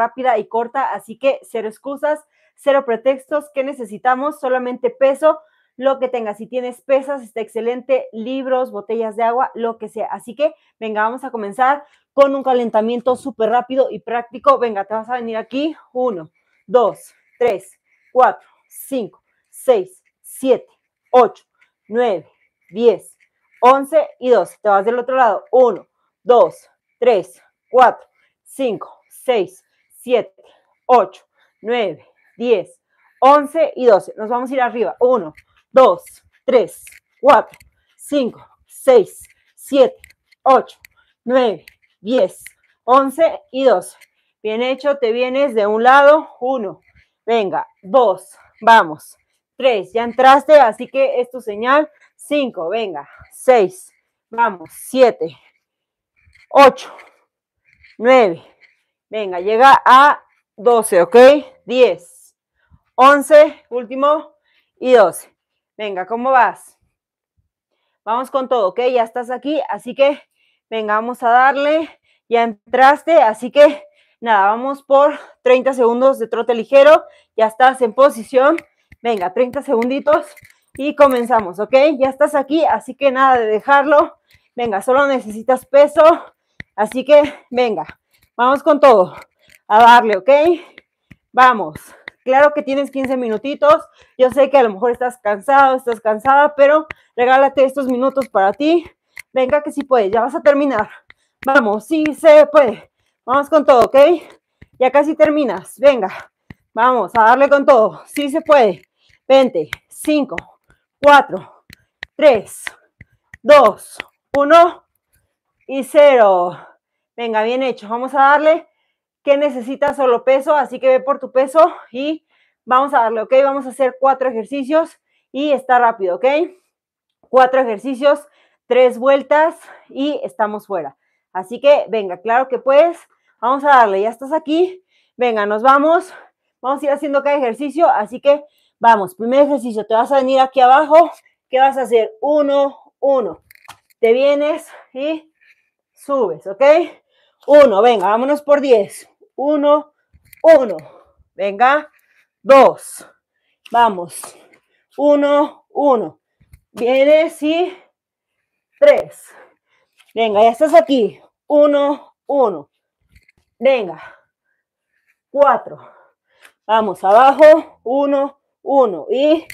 rápida y corta. Así que cero excusas, cero pretextos. ¿Qué necesitamos? Solamente peso, lo que tengas. Si tienes pesas, está excelente. Libros, botellas de agua, lo que sea. Así que venga, vamos a comenzar con un calentamiento súper rápido y práctico. Venga, te vas a venir aquí. 1 2 3 4 5 6 7 8 9 10 11 y 2 Te vas del otro lado. 1, 2, 3, 4, 5, 6, 7, 8, 9, 10, 11 y 12. Nos vamos a ir arriba. 1, 2, 3, 4, 5, 6, 7, 8, 9, 10, 11 y 12. Bien hecho, te vienes de un lado, 1, venga, 2, vamos, 3, ya entraste, así que es tu señal, 5, venga, 6, vamos, 7, 8, 9, Venga, llega a 12, ¿ok? 10, 11, último, y 12. Venga, ¿cómo vas? Vamos con todo, ¿ok? Ya estás aquí, así que venga, vamos a darle. Ya entraste, así que nada, vamos por 30 segundos de trote ligero. Ya estás en posición. Venga, 30 segunditos y comenzamos, ¿ok? Ya estás aquí, así que nada de dejarlo. Venga, solo necesitas peso. Así que, venga, Vamos con todo. A darle, ¿ok? Vamos. Claro que tienes 15 minutitos. Yo sé que a lo mejor estás cansado, estás cansada, pero regálate estos minutos para ti. Venga que sí puedes, ya vas a terminar. Vamos, sí se puede. Vamos con todo, ¿ok? Ya casi terminas. Venga, vamos a darle con todo. Sí se puede. 20, 5, 4, 3, 2, 1 y 0. Venga, bien hecho. Vamos a darle que necesitas solo peso, así que ve por tu peso y vamos a darle, ¿ok? Vamos a hacer cuatro ejercicios y está rápido, ¿ok? Cuatro ejercicios, tres vueltas y estamos fuera. Así que venga, claro que puedes. Vamos a darle, ya estás aquí. Venga, nos vamos. Vamos a ir haciendo cada ejercicio, así que vamos. Primer ejercicio, te vas a venir aquí abajo. ¿Qué vas a hacer? Uno, uno. Te vienes y subes, ¿ok? 1, venga, vámonos por 10. 1, 1, venga, 2, vamos, 1, 1, vienes y 3, venga, ya estás aquí, 1, 1, venga, 4, vamos, abajo, 1, 1 y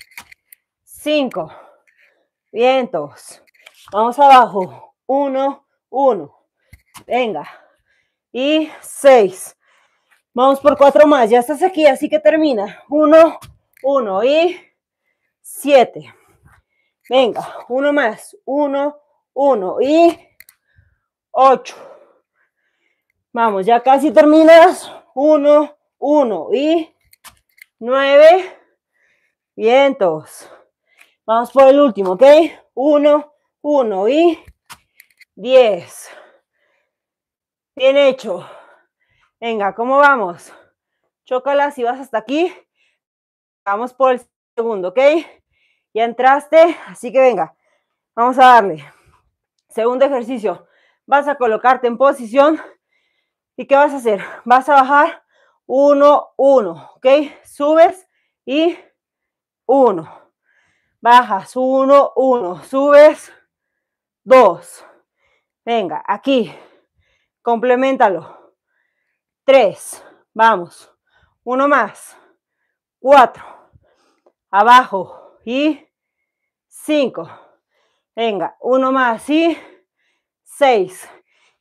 5, vientos, vamos abajo, 1, 1, venga, y 6. Vamos por cuatro más. ya estás aquí así que termina. 1 1 y 7. Venga, uno más, 1 1 y 8. Vamos, ya casi terminas. 1 1 y 9. Vientos. Vamos por el último, ok 1 1 y 10. Bien hecho. Venga, ¿cómo vamos? Chócala si vas hasta aquí. Vamos por el segundo, ¿ok? Ya entraste, así que venga, vamos a darle. Segundo ejercicio, vas a colocarte en posición y ¿qué vas a hacer? Vas a bajar uno, uno, ¿ok? Subes y uno. Bajas uno, uno. subes dos. Venga, aquí complementalo. Tres, vamos, uno más, cuatro, abajo y cinco. Venga, uno más y seis.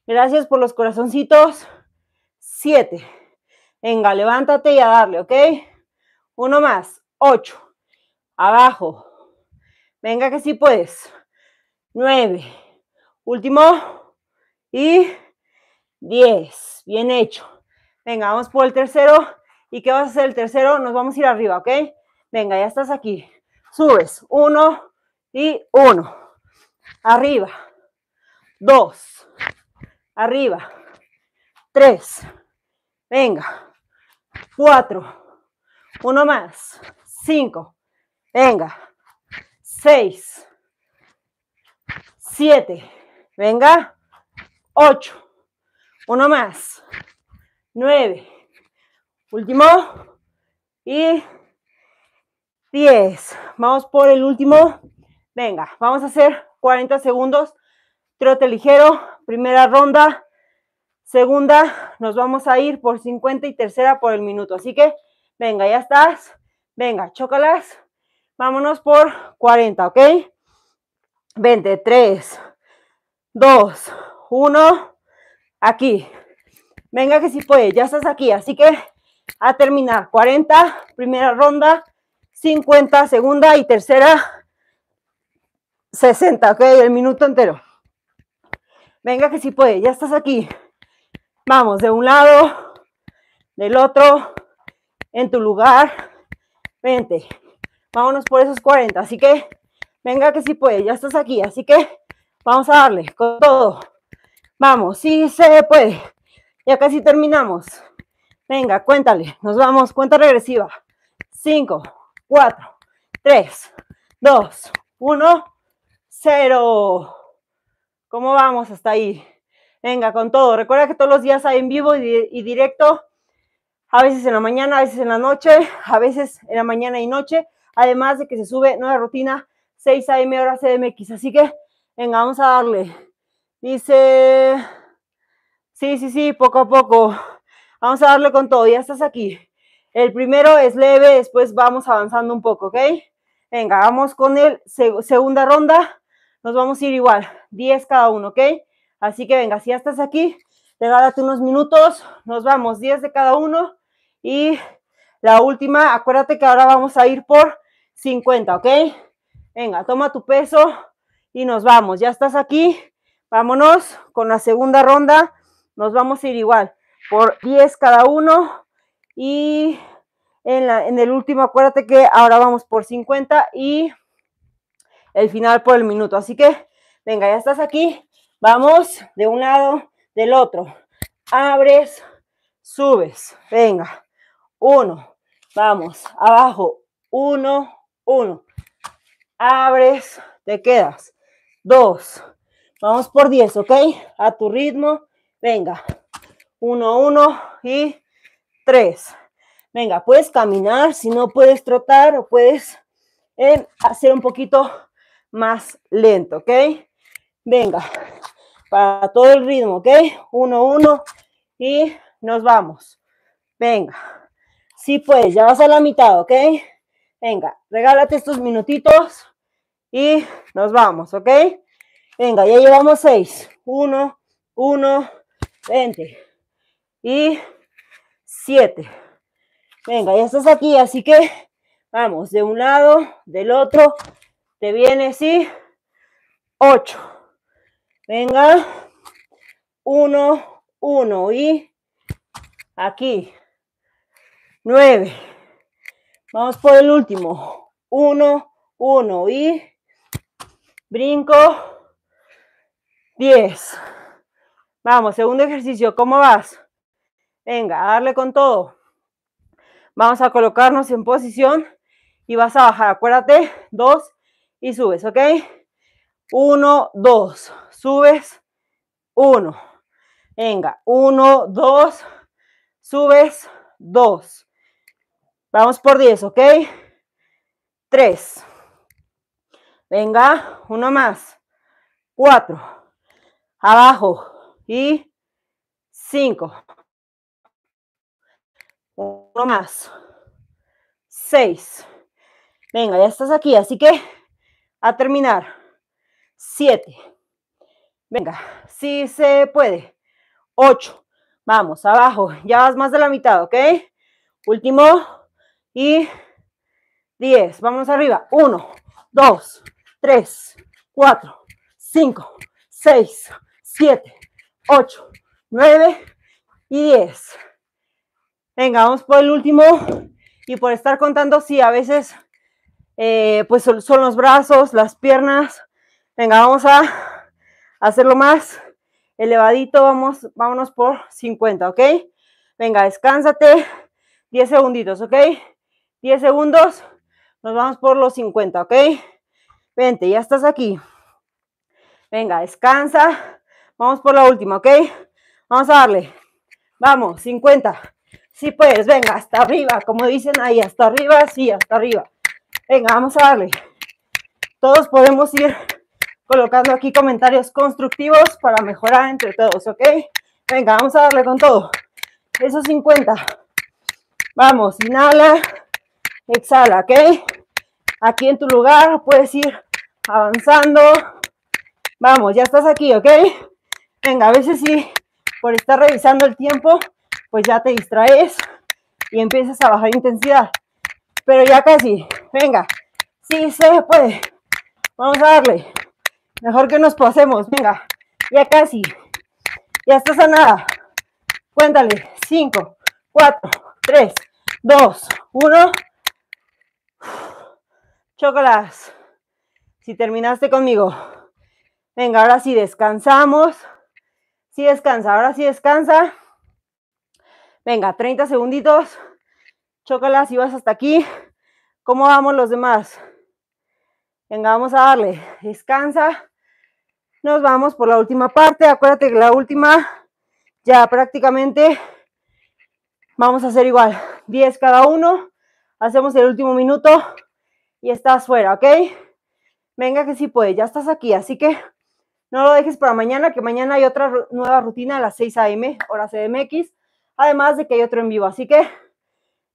Gracias por los corazoncitos. Siete. Venga, levántate y a darle, ¿ok? Uno más, ocho. Abajo. Venga que sí puedes. Nueve. Último. Y 10. Bien hecho. Venga, vamos por el tercero. ¿Y qué vas a hacer el tercero? Nos vamos a ir arriba, ¿ok? Venga, ya estás aquí. Subes. Uno y uno. Arriba. Dos. Arriba. Tres. Venga. Cuatro. Uno más. Cinco. Venga. Seis. Siete. Venga. Ocho. Uno más. Nueve. Último. Y diez. Vamos por el último. Venga, vamos a hacer 40 segundos. Trote ligero. Primera ronda. Segunda, nos vamos a ir por 50 y tercera por el minuto. Así que, venga, ya estás. Venga, chócalas. Vámonos por 40, ¿ok? 20, 3, 2, 1. Aquí. Venga que sí puede, ya estás aquí. Así que a terminar. 40, primera ronda, 50, segunda y tercera, 60, ¿ok? El minuto entero. Venga que sí puede, ya estás aquí. Vamos, de un lado, del otro, en tu lugar. Vente. Vámonos por esos 40. Así que, venga que sí puede, ya estás aquí. Así que, vamos a darle con todo. Vamos, sí se puede. Ya casi terminamos. Venga, cuéntale. Nos vamos. Cuenta regresiva. 5, 4, 3, 2, 1, 0. ¿Cómo vamos hasta ahí? Venga, con todo. Recuerda que todos los días hay en vivo y, directo. A veces en la mañana, a veces en la noche, a veces en la mañana y noche. Además de que se sube nueva rutina 6 a.m. hora CMX. Así que, venga, vamos a darle. Dice, sí, sí, sí, poco a poco. Vamos a darle con todo, ya estás aquí. El primero es leve, después vamos avanzando un poco, ¿ok? Venga, vamos con el segunda ronda. Nos vamos a ir igual, 10 cada uno, ¿ok? Así que venga, si ya estás aquí, regálate unos minutos, nos vamos 10 de cada uno y la última, acuérdate que ahora vamos a ir por 50, ¿ok? Venga, toma tu peso y nos vamos. Ya estás aquí, Vámonos con la segunda ronda. Nos vamos a ir igual por 10 cada uno. Y en, la, el último, acuérdate que ahora vamos por 50 y el final por el minuto. Así que, venga, ya estás aquí. Vamos de un lado, del otro. Abres, subes. Venga. Uno. Vamos. Abajo. Uno, uno. Abres, te quedas. Dos Vamos por 10, ¿ok? A tu ritmo. Venga. Uno, uno y 3. Venga, puedes caminar, si no puedes trotar o puedes eh, hacer un poquito más lento, ¿ok? Venga, para todo el ritmo, ¿ok? Uno, uno y nos vamos. Venga, si sí puedes, ya vas a la mitad, ¿ok? Venga, regálate estos minutitos y nos vamos, ¿ok? Venga, ya llevamos 6. 1, 1, 20. Y 7. Venga, ya estás aquí, así que vamos, de un lado, del otro, te viene, sí, 8. Venga, 1, 1, y aquí. 9. Vamos por el último. 1, 1, y brinco. 10. Vamos, segundo ejercicio, ¿cómo vas? Venga, a darle con todo. Vamos a colocarnos en posición y vas a bajar, acuérdate, 2 y subes, ¿ok? 1, 2, subes, 1. Venga, 1, 2, subes, 2. Vamos por 10, ¿ok? 3. Venga, uno más. 4 abajo y cinco. Uno más. Seis. Venga, ya estás aquí, así que a terminar. Siete. Venga, si se puede. Ocho. Vamos, abajo. Ya vas más de la mitad, ¿ok? Último. Y diez. Vamos arriba. Uno, dos, tres, cuatro, cinco, seis, 7, 8, 9 y 10. Venga, vamos por el último. Y por estar contando, sí, a veces eh, pues son los brazos, las piernas. Venga, vamos a hacerlo más elevadito. Vamos, vámonos por 50, ¿ok? Venga, descánzate. 10 segunditos, ¿ok? 10 segundos. Nos vamos por los 50, ¿ok? Vente, ya estás aquí. Venga, descansa. Vamos por la última, ¿ok? Vamos a darle. Vamos, 50. Si sí puedes, venga, hasta arriba, como dicen ahí, hasta arriba, sí, hasta arriba. Venga, vamos a darle. Todos podemos ir colocando aquí comentarios constructivos para mejorar entre todos, ¿ok? Venga, vamos a darle con todo. Esos 50. Vamos, inhala, exhala, ¿ok? Aquí en tu lugar puedes ir avanzando. Vamos, ya estás aquí, ¿ok? Venga, a veces sí, por estar revisando el tiempo, pues ya te distraes y empiezas a bajar intensidad. Pero ya casi, venga, sí se puede. Vamos a darle. Mejor que nos pasemos, venga, ya casi. Ya estás a nada. Cuéntale, 5, 4, 3, 2, 1. Chocolas. Si terminaste conmigo. Venga, ahora sí descansamos. Si descansa, ahora sí descansa. Venga, 30 segunditos. Chócalas y vas hasta aquí. ¿Cómo vamos los demás? Venga, vamos a darle. Descansa. Nos vamos por la última parte. Acuérdate que la última ya prácticamente vamos a hacer igual. 10 cada uno. Hacemos el último minuto y estás fuera, ¿ok? Venga que sí puedes, Ya estás aquí, así que no lo dejes para mañana, que mañana hay otra nueva rutina a las 6 a.m., hora CDMX, además de que hay otro en vivo. Así que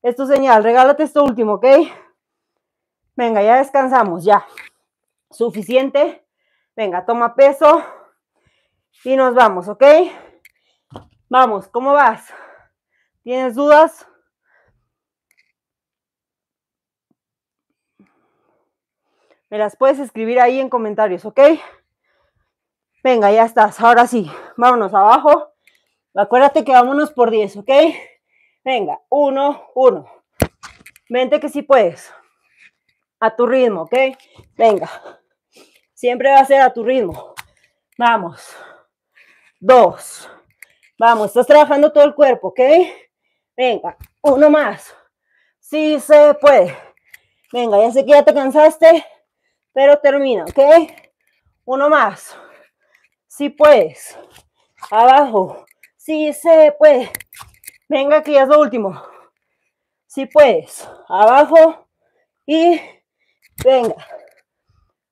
esto señal, regálate esto último, ¿ok? Venga, ya descansamos, ya. Suficiente. Venga, toma peso y nos vamos, ¿ok? Vamos, ¿cómo vas? ¿Tienes dudas? Me las puedes escribir ahí en comentarios, ¿ok? Venga, ya estás. Ahora sí, vámonos abajo. Acuérdate que vámonos por 10, ¿ok? Venga, uno, uno. Vente que sí puedes. A tu ritmo, ¿ok? Venga. Siempre va a ser a tu ritmo. Vamos. Dos. Vamos, estás trabajando todo el cuerpo, ¿ok? Venga, uno más. Sí se puede. Venga, ya sé que ya te cansaste, pero termina, ¿ok? Uno más. Si puedes. Abajo. Si se puede. Venga, aquí es lo último. Si puedes. Abajo. Y venga.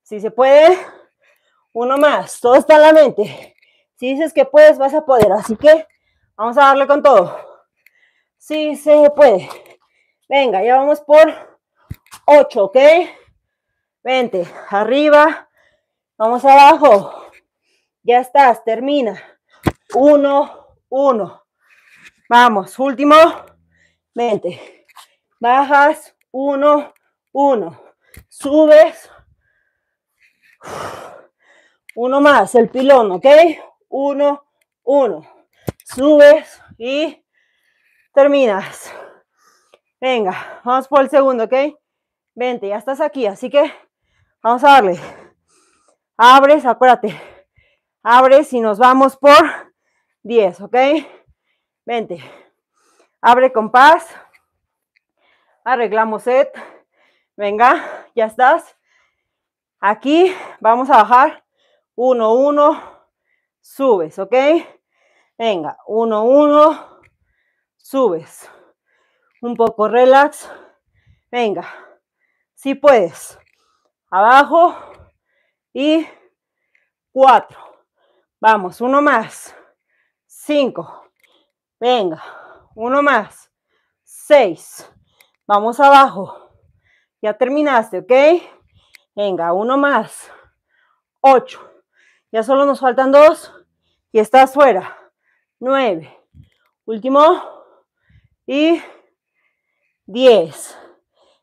Si se puede. Uno más. Todo está en la mente. Si dices que puedes, vas a poder. Así que vamos a darle con todo. Si se puede. Venga, ya vamos por 8, ¿ok? 20. Arriba. Vamos abajo. Ya estás, termina. Uno, uno. Vamos, último. Vente. Bajas, uno, uno. Subes. Uno más, el pilón, ¿ok? Uno, uno. Subes y terminas. Venga, vamos por el segundo, ¿ok? Vente, ya estás aquí, así que vamos a darle. Abres, acuérdate abres y nos vamos por 10, ¿ok? 20. Abre compás. Arreglamos set. Venga, ya estás. Aquí vamos a bajar 1, 1. Subes, ¿ok? Venga, 1, 1. Subes. Un poco relax. Venga, si puedes. Abajo y 4. Vamos, uno más. Cinco. Venga, uno más. Seis. Vamos abajo. Ya terminaste, ¿ok? Venga, uno más. Ocho. Ya solo nos faltan dos y estás fuera. Nueve. Último. Y diez.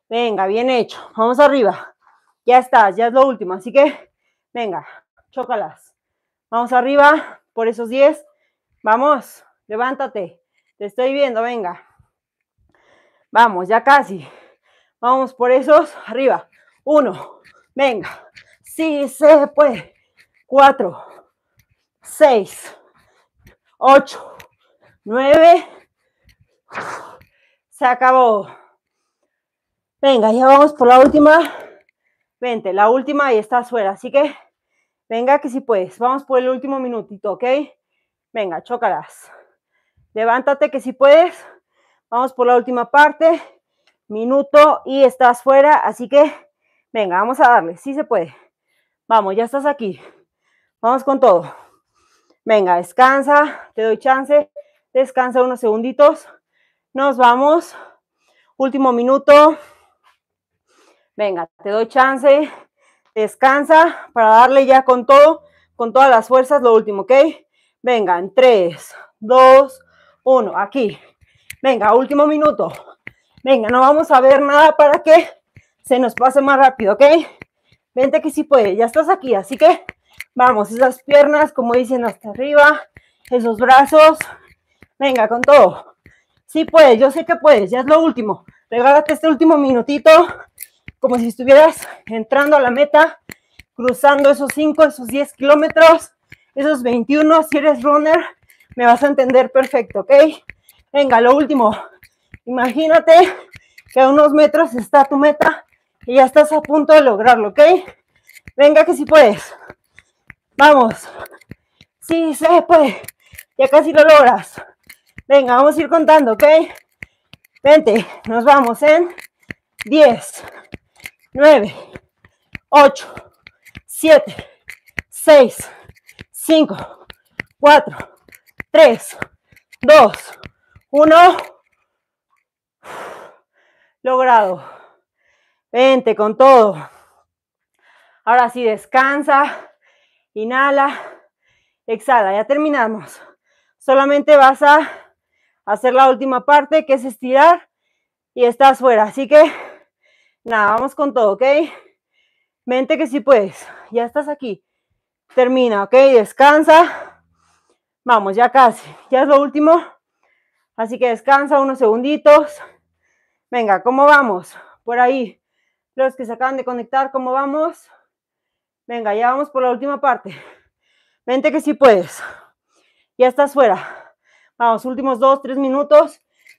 Venga, bien hecho. Vamos arriba. Ya estás, ya es lo último. Así que, venga, chócalas. Vamos arriba por esos 10. Vamos, levántate. Te estoy viendo, venga. Vamos, ya casi. Vamos por esos. Arriba. Uno. Venga. Sí se puede. Cuatro. Seis. Ocho. Nueve. Se acabó. Venga, ya vamos por la última. Vente, la última y está fuera. Así que Venga, que si puedes. Vamos por el último minutito, ¿ok? Venga, chócalas. Levántate, que si puedes. Vamos por la última parte. Minuto y estás fuera. Así que, venga, vamos a darle. Sí se puede. Vamos, ya estás aquí. Vamos con todo. Venga, descansa. Te doy chance. Descansa unos segunditos. Nos vamos. Último minuto. Venga, te doy chance. Descansa para darle ya con todo, con todas las fuerzas, lo último, ¿ok? en 3, 2, 1, aquí. Venga, último minuto. Venga, no vamos a ver nada para que se nos pase más rápido, ¿ok? Vente que sí puede, ya estás aquí, así que vamos, esas piernas, como dicen, hasta arriba, esos brazos. Venga, con todo. Sí puedes, yo sé que puedes, ya es lo último. Regálate este último minutito como si estuvieras entrando a la meta, cruzando esos 5, esos 10 kilómetros, esos 21. Si eres runner, me vas a entender perfecto, ¿ok? Venga, lo último. Imagínate que a unos metros está tu meta y ya estás a punto de lograrlo, ¿ok? Venga, que si puedes. Vamos. Sí, se puede. Ya casi lo logras. Venga, vamos a ir contando, ¿ok? 20. nos vamos en 10, 9, 8, 7, 6, 5, 4, 3, 2, 1. Logrado. Vente con todo. Ahora sí, descansa, inhala, exhala. Ya terminamos. Solamente vas a hacer la última parte, que es estirar, y estás fuera. Así que Nada, vamos con todo, ¿ok? Mente que sí puedes. Ya estás aquí. Termina, ¿ok? Descansa. Vamos, ya casi. Ya es lo último. Así que descansa unos segunditos. Venga, ¿cómo vamos? Por ahí. Los que se acaban de conectar, ¿cómo vamos? Venga, ya vamos por la última parte. Mente que sí puedes. Ya estás fuera. Vamos, últimos dos, tres minutos.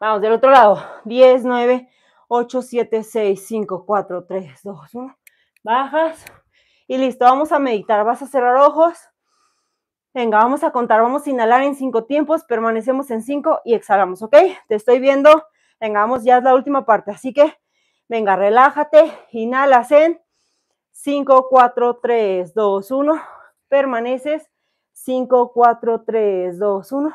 Vamos, del otro lado. 10, 9, 8, 7, 6, 5, 4, 3, 2, 1. Bajas. Y listo, vamos a meditar. Vas a cerrar ojos. Venga, vamos a contar. Vamos a inhalar en 5 tiempos. Permanecemos en 5 y exhalamos, ¿ok? Te estoy viendo. Venga, vamos, ya es la última parte. Así que, venga, relájate. Inhalas en 5, 4, 3, 2, 1. Permaneces. 5, 4, 3, 2, 1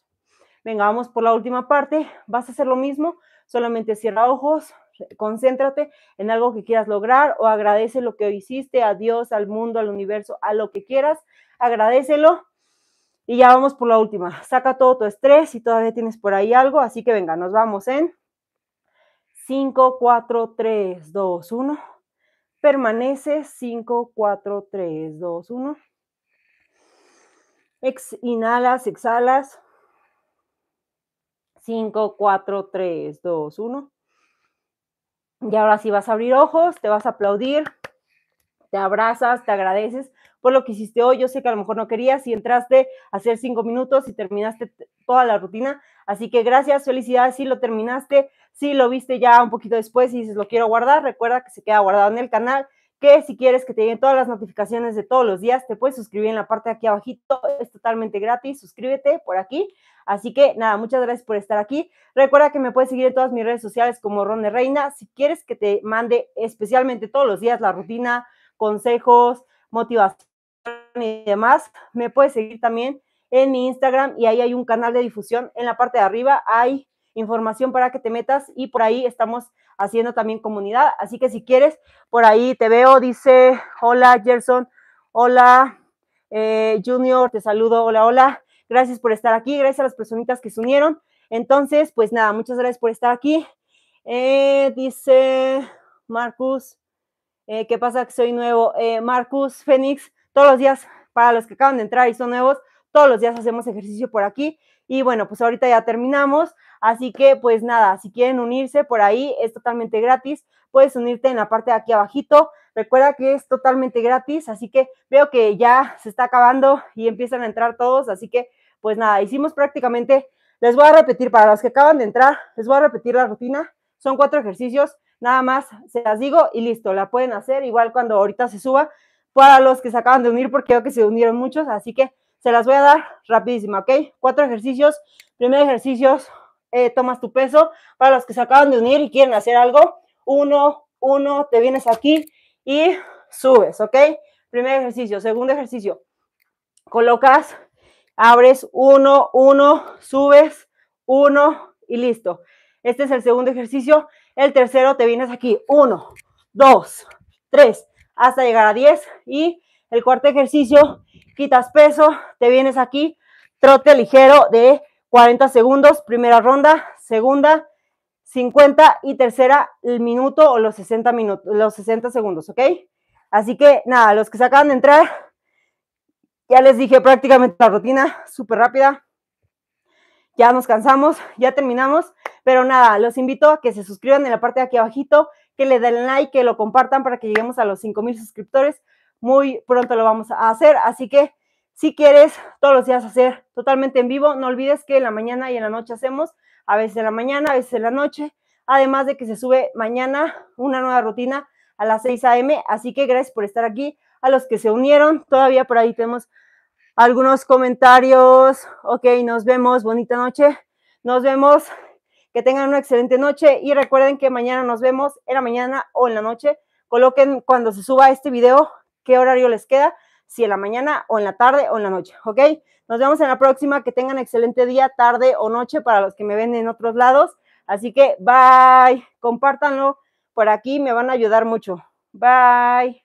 Venga, vamos por la última parte. Vas a hacer lo mismo, solamente cierra ojos, concéntrate en algo que quieras lograr o agradece lo que hiciste a Dios, al mundo, al universo, a lo que quieras, agradecelo. Y ya vamos por la última. Saca todo tu estrés si todavía tienes por ahí algo, así que venga, nos vamos en 5 4 3 2 1. Permanece 5 4 3 2 1. inhalas, exhalas. 5, 4, 3, 2, 1. Y ahora sí vas a abrir ojos, te vas a aplaudir, te abrazas, te agradeces por lo que hiciste hoy. Yo sé que a lo mejor no querías y entraste a hacer cinco minutos y terminaste toda la rutina. Así que gracias, felicidades si lo terminaste, si lo viste ya un poquito después y dices lo quiero guardar, recuerda que se queda guardado en el canal que si quieres que te lleguen todas las notificaciones de todos los días, te puedes suscribir en la parte de aquí abajito, es totalmente gratis, suscríbete por aquí. Así que nada, muchas gracias por estar aquí. Recuerda que me puedes seguir en todas mis redes sociales como Ron de Reina. Si quieres que te mande especialmente todos los días la rutina, consejos, motivación y demás, me puedes seguir también en mi Instagram y ahí hay un canal de difusión en la parte de arriba, hay información para que te metas y por ahí estamos haciendo también comunidad. Así que si quieres, por ahí te veo, dice, hola Gerson, hola eh, Junior, te saludo, hola, hola. Gracias por estar aquí, gracias a las personitas que se unieron. Entonces, pues nada, muchas gracias por estar aquí. Eh, dice Marcus, eh, ¿qué pasa que soy nuevo? Marcus, Fénix, todos los días, para los que acaban de entrar y son nuevos, todos los días hacemos ejercicio por aquí. Y bueno, pues ahorita ya terminamos. Así que pues nada, si quieren unirse por ahí, es totalmente gratis. Puedes unirte en la parte de aquí abajito. Recuerda que es totalmente gratis, así que veo que ya se está acabando y empiezan a entrar todos. Así que pues nada, hicimos prácticamente, les voy a repetir para los que acaban de entrar, les voy a repetir la rutina. Son cuatro ejercicios, nada más se las digo y listo, la pueden hacer igual cuando ahorita se suba para los que se acaban de unir porque veo que se unieron muchos, así que se las voy a dar rapidísimo, ¿ok? Cuatro ejercicios. Primer ejercicio, eh, tomas tu peso. Para los que se acaban de unir y quieren hacer algo, uno, uno, te vienes aquí y subes, ¿ok? Primer ejercicio. Segundo ejercicio, colocas, abres uno, uno, subes, uno y listo. Este es el segundo ejercicio. El tercero te vienes aquí, uno, dos, tres, hasta llegar a diez y el cuarto ejercicio, quitas peso, te vienes aquí, trote ligero de 40 segundos, primera ronda, segunda, 50 y tercera el minuto o los 60 minutos, los 60 segundos, ¿ok? Así que nada, los que se acaban de entrar, ya les dije prácticamente la rutina, súper rápida. Ya nos cansamos, ya terminamos, pero nada, los invito a que se suscriban en la parte de aquí abajito, que le den like, que lo compartan para que lleguemos a los 5000 suscriptores muy pronto lo vamos a hacer. Así que si quieres todos los días hacer totalmente en vivo, no olvides que en la mañana y en la noche hacemos, a veces en la mañana, a veces en la noche, además de que se sube mañana una nueva rutina a las 6 a.m. Así que gracias por estar aquí, a los que se unieron, todavía por ahí tenemos algunos comentarios. Ok, nos vemos, bonita noche, nos vemos, que tengan una excelente noche y recuerden que mañana nos vemos en la mañana o en la noche. Coloquen cuando se suba este video qué horario les queda, si en la mañana o en la tarde o en la noche, ¿ok? Nos vemos en la próxima, que tengan excelente día, tarde o noche para los que me ven en otros lados. Así que bye, compártanlo por aquí, me van a ayudar mucho. Bye.